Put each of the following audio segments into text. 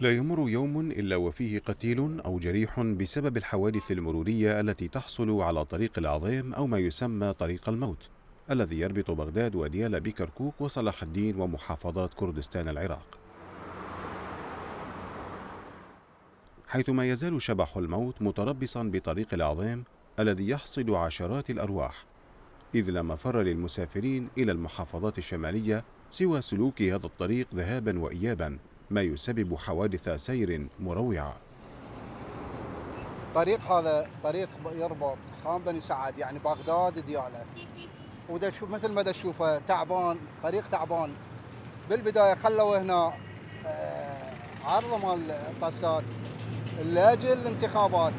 لا يمر يوم إلا وفيه قتيل أو جريح بسبب الحوادث المرورية التي تحصل على طريق العظيم أو ما يسمى طريق الموت الذي يربط بغداد وديالى بكركوك وصلاح الدين ومحافظات كردستان العراق حيث ما يزال شبح الموت متربصا بطريق العظيم الذي يحصد عشرات الأرواح إذ لا مفر للمسافرين إلى المحافظات الشمالية سوى سلوك هذا الطريق ذهابا وإيابا ما يسبب حوادث سير مروعة طريق هذا طريق يربط خان بني سعد يعني بغداد ديالة وده شوف مثل ما تشوفه تعبان طريق تعبان بالبداية خلوا هنا آه، عرض مال القصات لاجل الانتخابات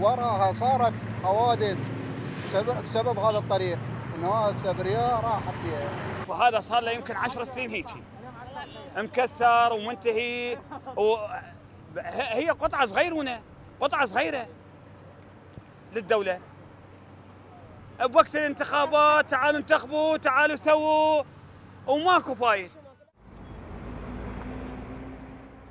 وراها صارت حوادث بسبب هذا الطريق ناس ابرياء راحت فيها وهذا صار له يمكن 10 سنين هيجي مكسر ومنتهي و... هي قطعه صغيرونه قطعه صغيره للدوله بوقت الانتخابات تعالوا انتخبوا تعالوا سووا وماكو فايد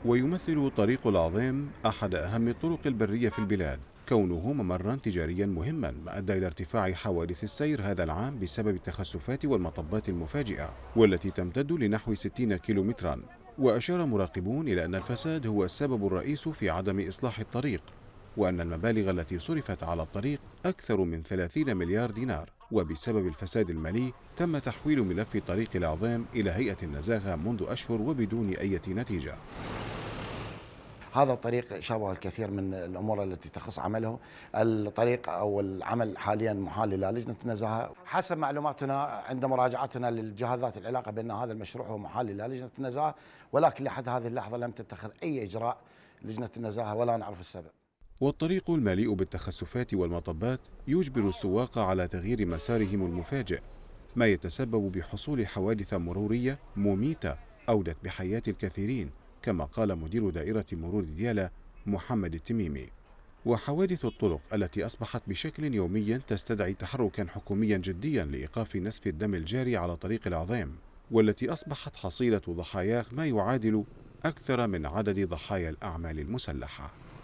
ويمثل طريق العظيم أحد أهم الطرق البرية في البلاد كونه ممرا تجاريا مهما ما أدى إلى ارتفاع حوادث السير هذا العام بسبب التخسفات والمطبات المفاجئة والتي تمتد لنحو 60 كيلومترا وأشار مراقبون إلى أن الفساد هو السبب الرئيس في عدم إصلاح الطريق وأن المبالغ التي صرفت على الطريق أكثر من 30 مليار دينار وبسبب الفساد المالي تم تحويل ملف طريق العظام إلى هيئة النزاهة منذ أشهر وبدون أي نتيجة هذا الطريق شابه الكثير من الامور التي تخص عمله الطريق او العمل حاليا محال الى لجنه النزاهه حسب معلوماتنا عند مراجعتنا للجهات ذات العلاقه بان هذا المشروع هو محال الى لجنه النزاهه ولكن لحد هذه اللحظه لم تتخذ اي اجراء لجنه النزاهه ولا نعرف السبب والطريق المليء بالتخسفات والمطبات يجبر السواق على تغيير مسارهم المفاجئ ما يتسبب بحصول حوادث مروريه مميته اودت بحياه الكثيرين كما قال مدير دائرة مرور ديالى محمد التميمي وحوادث الطرق التي أصبحت بشكل يومي تستدعي تحركا حكوميا جديا لإيقاف نسف الدم الجاري على طريق العظام والتي أصبحت حصيلة ضحاياه ما يعادل أكثر من عدد ضحايا الأعمال المسلحة